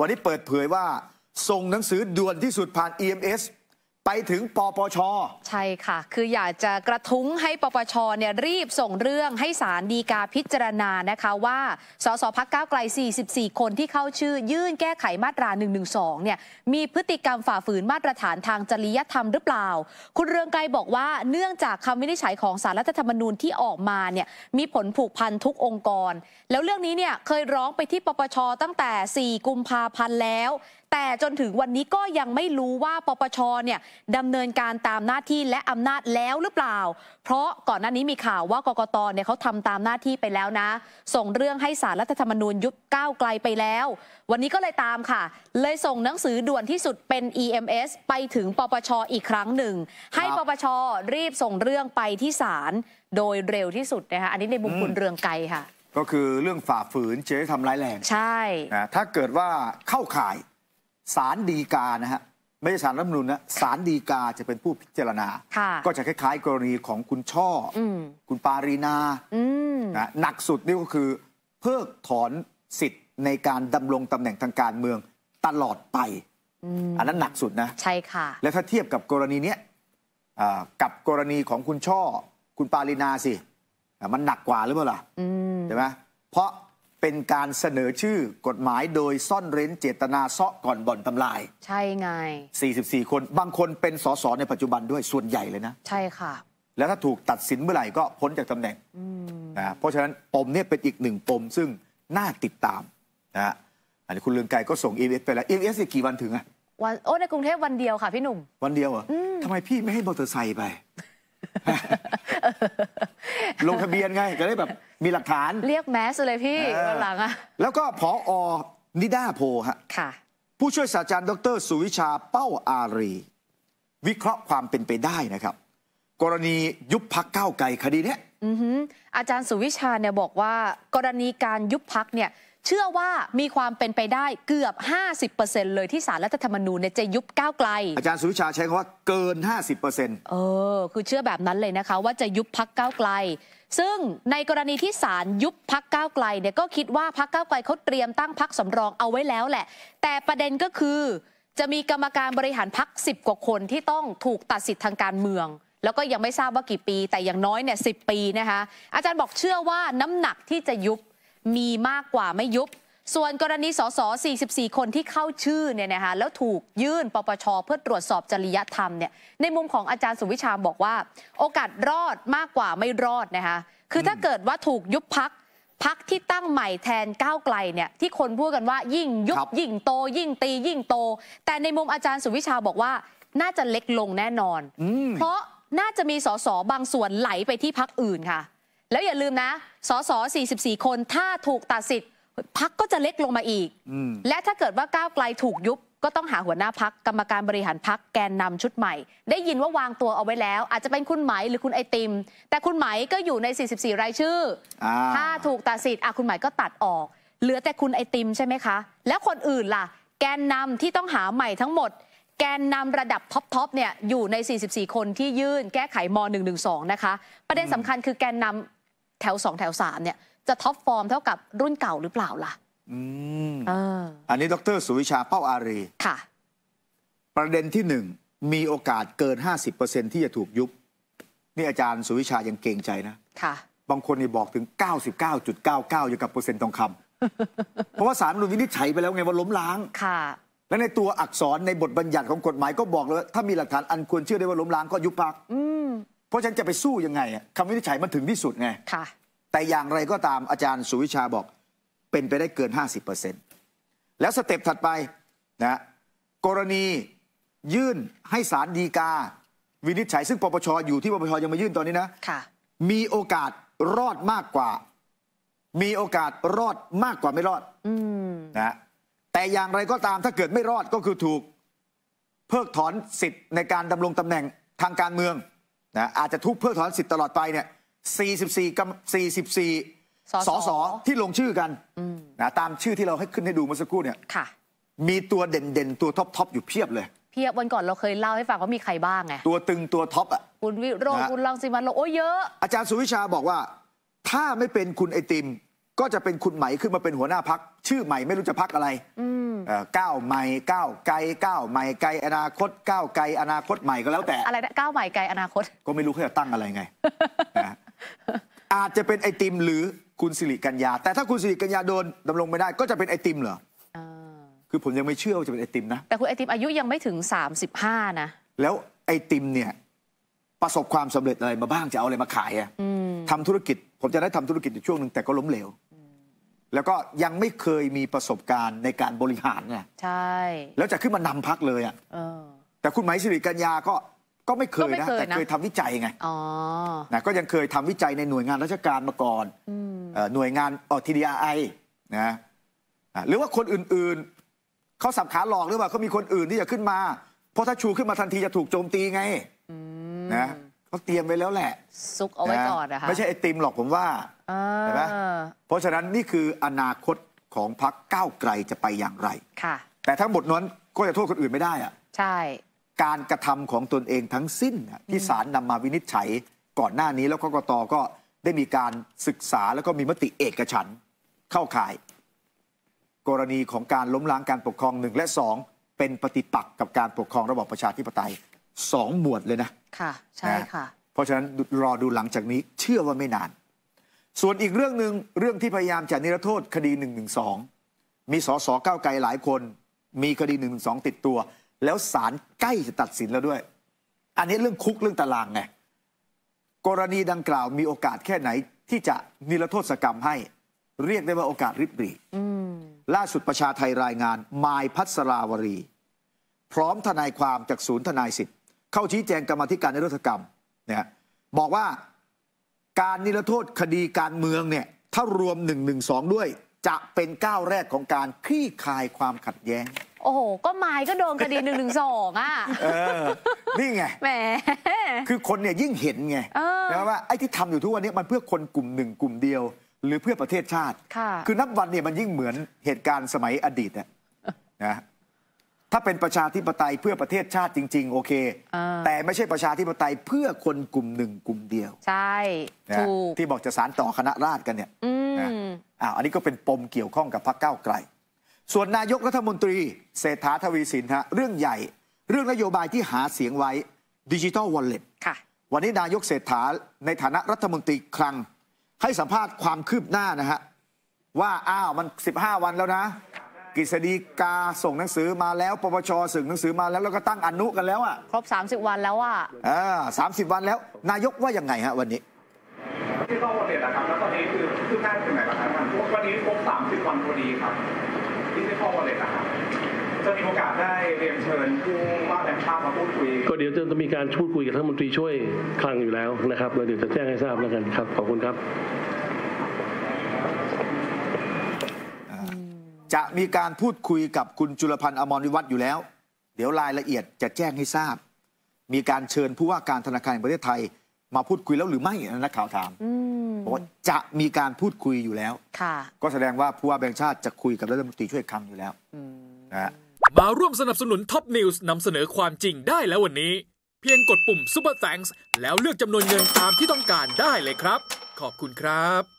วันนี้เปิดเผยว่าส่งหนังสือด่วนที่สุดผ่าน EMS ไปถึงปปชใช่ค่ะ คืออยากจะกระทุ้งให้ปปชเนี่ยรีบส่งเรื่องให้ศาลฎีกาพิจารณานะคะว่า สสพักเก้าไกล 44 คนที่เข้าชื่อยื่นแก้ไขมาตรา 112 เนี่ยมีพฤติกรรมฝ่าฝืนมาตรฐานทางจริยธรรมหรือเปล่า คุณเรืองไกรบอกว่าเนื่องจากคำวินิจฉัยของสารรัฐธรรมนูญที่ออกมาเนี่ยมีผลผูกพันทุกองค์กร แล้วเรื่องนี้เนี่ยเคยร้องไปที่ปปชตั้งแต่ 4 กุมภาพันธ์แล้วแต่จนถึงวันนี้ก็ยังไม่รู้ว่า ปปชเนี่ยดำเนินการตามหน้าที่และอำนาจแล้วหรือเปล่า เพราะก่อนหน้านี้มีข่าวว่า กกตเนี่ยเขาทำตามหน้าที่ไปแล้วนะ ส่งเรื่องให้สารรัฐธรรมนูญยุบก้าวไกลไปแล้ว วันนี้ก็เลยตามค่ะ เลยส่งหนังสือด่วนที่สุดเป็น EMS ไปถึงปปชอีกครั้งหนึ่ง ให้ปปชรีบส่งเรื่องไปที่ศาลโดยเร็วที่สุดนะคะอันนี้ในบุคคลเรืองไกรค่ะ ก็คือเรื่องฝ่าฝืนเจตทำร้ายแรงใช่นะถ้าเกิดว่าเข้าข่ายศาลดีกานะฮะไม่ใช่ศาลรัฐมนุนนะศาลดีกาจะเป็นผู้พิจารณา ก็จะคล้าย ๆ กรณีของคุณช่ออคุณปารีนานะหนักสุดนี่ก็คือเพิกถอนสิทธิ์ในการดำรงตำแหน่งทางการเมืองตลอดไปอันนั้นหนักสุดนะใช่ค่ะแล้วถ้าเทียบกับกรณีเนี้ยกับกรณีของคุณช่อ คุณปารีนาสิ มันหนักกว่าหรือเปล่าใช่ไหมเพราะเป็นการเสนอชื่อกฎหมายโดยซ่อนเร้นเจตนาซาะก่อนบ่อนทำลาย ใช่ไง 44 คนบางคนเป็นสสในปัจจุบันด้วยส่วนใหญ่เลยนะ ใช่ค่ะ แล้วถ้าถูกตัดสินเมื่อไหร่ก็พ้นจากตำแหน่งนะเพราะฉะนั้น ปมเนี่ยเป็นอีกหนึ่งปมซึ่งน่าติดตามนะอันนี้คุณเลืองไกรก็ส่ง e อสไปแล้ว e อสกี่วันถึงอะวันโอ้ในกรุงเทพวันเดียวค่ะพี่หนุ่มวันเดียวเหรอทำไมพี่ไม่ให้มอเตอร์ไซค์ไปลงทะเบียนไงจะได้แบบมีหลักฐาน เรียกแมสเลยพี่นหลังอะแล้วก็ผออนิดาโพฮะค่ะ ผู้ช่วยศาสตราจารย์ ดรสุวิชา เป้าอารี วิเคราะห์ความเป็นไปได้นะครับ กรณียุบพักก้าวไกลคดีเนี้ยอาจารย์สุวิชาเนี่ยบอกว่า กรณีการยุบพักเนี่ยเชื่อว่ามีความเป็นไปได้เกือบ 50%เลยที่สารรัฐธรรมนูญเนี่ยจะยุบก้าวไกล อาจารย์สุวิชาใช้คำว่าเกิน 50%เออ คือเชื่อแบบนั้นเลยนะคะว่าจะยุบพักก้าวไกล ซึ่งในกรณีที่ศาลยุบพักก้าวไกลเนี่ยก็คิดว่าพักก้าวไกลเขาเตรียมตั้งพักสำรองเอาไว้แล้วแหละ แต่ประเด็นก็คือ จะมีกรรมการบริหารพักสิบกว่าคนที่ต้องถูกตัดสิทธิ์ทางการเมือง แล้วก็ยังไม่ทราบว่ากี่ปี แต่อย่างน้อยเนี่ยสิปีนะคะ อาจารย์บอกเชื่อว่าน้ำหนักที่จะยุบมีมากกว่าไม่ยุบ ส่วนกรณีสส 44 คนที่เข้าชื่อเนี่ยนะคะแล้วถูกยื่นปปช เพื่อตรวจสอบจริยธรรมเนี่ยในมุมของอาจารย์สุวิชาบอกว่า โอกาสรอดมากกว่าไม่รอดนะคะคือถ้าเกิดว่าถูกยุบพักพักที่ตั้งใหม่แทนก้าวไกลเนี่ย ที่คนพูดกันว่ายิ่งยุบยิ่งโต ยิ่งตียิ่งโต แต่ในมุมอาจารย์สุวิชาบอกว่า น่าจะเล็กลงแน่นอน เพราะน่าจะมีสส บางส่วนไหลไปที่พักอื่นค่ะแล้วอย่าลืมนะสส44 คน ถ้าถูกตัดสิทธิ์พักก็จะเล็กลงมาอีก และถ้าเกิดว่าก้าวไกลถูกยุบก็ต้องหาหัวหน้าพักกรรมการบริหารพักแกนนำชุดใหม่ ได้ยินว่าวางตัวเอาไว้แล้วอาจจะเป็นคุณไหมหรือคุณไอติม แต่คุณไหมก็อยู่ใน 44 รายชื่ออถ้าถูกตัดสิทธิ์คุณไหมก็ตัดออก เหลือแต่คุณไอติมใช่ไหมคะ แล้วคนอื่นล่ะ แกนนำที่ต้องหาใหม่ทั้งหมด แกนนำระดับท็อปๆ เนี่ยอยู่ใน 44 คนที่ยื่น แก้ไขม .112 นะคะ ประเด็นสำคัญคือแกนนำแถว 2 แถว 3 เนี่ย จะท็อปฟอร์มเท่ากับรุ่นเก่าหรือเปล่าล่ะ อืมอันนี้ดรสุวิชาเป้าอารี ค่ะ ประเด็นที่หนึ่งมีโอกาสเกิน 50%ที่จะถูกยุบ นี่อาจารย์สุวิชายังเก่งใจนะ ค่ะ บางคนนี่บอกถึง 99.99อยู่กับเปอร์เซ็นต์ทองคำ เพราะว่าสารรุนวินิจฉัยไปแล้วไงว่าล้มล้าง ค่ะ และในตัวอักษรในบทบัญญัติของกฎหมายก็บอกเลยถ้ามีหลักฐานอันควรเชื่อได้ว่าล้มล้างก็ยุบพรกอืเพราะฉันจะไปสู้ยังไงอะคำวินิจฉัยมันถึงที่สุดไงค่ะแต่อย่างไรก็ตามอาจารย์สุวิชาบอกเป็นไปได้เกิน 50%แล้วสเต็ปถัดไปนะกรณียื่นให้ศาลฎีกาวินิจฉัยซึ่งปปชอยู่ที่ปปชยังมายื่นตอนนี้นะค่ะมีโอกาสรอดมากกว่า มีโอกาสรอดมากกว่าไม่รอดอนะแต่อย่างไรก็ตามถ้าเกิดไม่รอดก็คือถูกเพิกถอนสิทธิ์ในการดำรงตำแหน่งทางการเมืองนะอาจจะทุบเพื่อถอนสิทธิ์ตลอดไปเนี่ย 44กับ44สอสอที่ลงชื่อกันนะตามชื่อที่เราให้ขึ้นให้ดูเมื่อสักครู่เนี่ยมีตัวเด่นๆ ตัวท็อปๆอยู่เพียบเลย เพียบวันก่อนเราเคยเล่าให้ฟังว่ามีใครบ้างไง ตัวตึงตัวท็อปอ่ะ คุณวิโรจน์คุณลังสิมันโลโอ้เยอะ อาจารย์สุวิชาบอกว่า ถ้าไม่เป็นคุณไอติมก็จะเป็นคุณใหม่ขึ้นมาเป็นหัวหน้าพัก ชื่อใหม่ไม่รู้จะพักอะไรก้าวใหม่ก้าวไกลก้าวใหม่ไกลอนาคตก้าวไกลอนาคตใหม่ก็แล้วแต่อะไรก้าวใหม่ไกลอนาคต ก็ไม่รู้เขาจะตั้งอะไรไงอาจจะเป็นไอติม หรือคุณสิริกัญญาแต่ถ้าคุณสิริกัญญาโดนดำรงไม่ได้ ก็จะเป็นไอติม เหรอคือผมยังไม่เชื่อว่าจะเป็นไอติมนะ แต่คุณไอติมอายุยังไม่ถึง 35 นะ แล้วไอติมเนี่ยประสบความสำเร็จอะไรมาบ้างจะเอาอะไรมาขายอะ่ะทำธุรกิจ ผมจะได้ทำธุรกิจอยู่ช่วงหนึ่งแต่ก็ล้มเหลวแล้วก็ยังไม่เคยมีประสบการณ์ในการบริหารไงใช่แล้วจะขึ้นมานำพักเลยอ่ะแต่คุณไหมสิริกัญญาก็ก็ไม่เคยนะแต่เคยทำวิจัยไงนะก็ยังเคยทำวิจัยในหน่วยงานราชการมาก่อนหน่วยงานออทีดีไอนะหรือว่าคนอื่นๆเขาสับขาหลอกหรือเปล่าเขามีคนอื่นที่จะขึ้นมา เพราะถ้าชูขึ้นมาทันทีจะถูกโจมตีไงนะเขาเตรียมไว้แล้วแหละซุกเอาไว้ก่อนนะคะไม่ใช่ไอติมหรอกผมว่าใช่ไหมเพราะฉะนั้นนี่คืออนาคตของพรรคก้าวไกลจะไปอย่างไร ค่ะ แต่ทั้งหมดนั้นก็จะโทษคนอื่นไม่ได้อะใช่ การกระทำของตนเองทั้งสิ้นที่ศาลนำมาวินิจฉัยก่อนหน้านี้แล้วกกตก็ได้มีการศึกษาแล้วก็มีมติเอกฉันเข้าข่าย กรณีของการล้มล้างการปกครองหนึ่งและสองเป็นปฏิปักษ์กับการปกครองระบอบประชาธิปไตยสองหมวดเลยนะ ค่ะ ใช่ค่ะ เพราะฉะนั้นรอดูหลังจากนี้เชื่อว่าไม่นาน ส่วนอีกเรื่องหนึ่งเรื่องที่พยายามจะนิรโทษ คดี1นึมีสสเก้าไกลหลายคนมีคดี1นึติดตัว แล้วศาลใกล้จะตัดสินแล้วด้วย อันนี้เรื่องคุกเรื่องตารางไงกรณีดังกล่าวมีโอกาสแค่ไหนที่จะนิรโทษกรรมให้เรียกได้ว่าโอกาสริบหรี่ล่าสุดประชาไทยรายงานมายพัสราวรีพร้อมทนายความจากศูนย์ทนายสิทธิเข้าชี้แจงกรรมธิการในรัฐกรรมเนี่ยบอกว่าการนิรโทษคดีการเมืองเนี่ยถ้ารวม1นึด้วย จะเป็นก้าวแรกของการคลี่คลายความขัดแย้ง โอ้โห ก็ไม้ก็โดนคดีหนึ่งหนึ่งสองอ่ะนี่ไงแหมคือคนเนี่ยยิ่งเห็นไงนะว่าไอ้ที่ทำอยู่ทุกวันนี้มันเพื่อคนกลุ่มหนึ่ง กลุ่มเดียว หรือเพื่อประเทศชาติ คือนับวันเนี่ยมันยิ่งเหมือนเหตุการณ์สมัยอดีตนะถ้าเป็นประชาธิปไตยเพื่อประเทศชาติจริง ๆ โอเค แต่ไม่ใช่ประชาธิปไตยเพื่อคนกลุ่มหนึ่ง กลุ่มเดียว ใช่ ถูก ที่บอกจะสารต่อคณะราษฎรกันเนี่ยอ้าวอันนี้ก็เป็นปมเกี่ยวข้องกับพรรคก้าวไกล ส่วนนายกรัฐมนตรี เศรษฐาทวีสินฮะ เรื่องใหญ่เรื่องนโยบายที่หาเสียงไว้ดิจิทัลวอลเล็ตค่ะ วันนี้นายกเศรษฐาในฐานะรัฐมนตรีคลัง ให้สัมภาษณ์ความคืบหน้านะฮะว่าอ้าวมัน15วันแล้วนะกฤษฎีกาส่งหนังสือมาแล้ว ปปชส่งหนังสือมาแล้ว แล้วก็ตั้งอนุกันแล้วอ่ะ ครบ30 วันแล้วอ่ะอ่าสามสิบวันแล้ว นายกว่ายังไงฮะวันนี้ ที่ข้อประเด็นนะครับ แล้วตอนนี้คือคือหน้าถึงไหนบ้างครับ วันนี้ครบ30วันพอดีครับ ที่ที่ข้อประเด็นนะครับ จะมีโอกาสได้เรียนเชิญผู้ว่าแต่งตั้มาพูดคุย ก็เดี๋ยวจะมีการพูดคุยกับท่านมนตรีช่วยคลังอยู่แล้วนะครับเราเดี๋ยวจะแจ้งให้ทราบแล้วกัน ครับ ขอบคุณครับจะมีการพูดคุยกับคุณจุลพันธ์อมรวิวัฒน์อยู่แล้ว เดี๋ยวรายละเอียดจะแจ้งให้ทราบ มีการเชิญผู้ว่าการธนาคารแห่งประเทศไทย มาพูดคุยแล้วหรือไม่นักข่าวถามบอกว่าจะมีการพูดคุยอยู่แล้วก็แสดงว่าผู้ว่าแบงค์ชาติจะคุยกับรัฐมนตรีช่วยคำอยู่แล้วนะมาร่วมสนับสนุนท็อปนิวส์นำเสนอความจริงได้แล้ววันนี้ เพียงกดปุ่มป u ปอร์แ a งส์แล้วเลือกจำนวนเงินตามที่ต้องการได้เลยครับ ขอบคุณครับ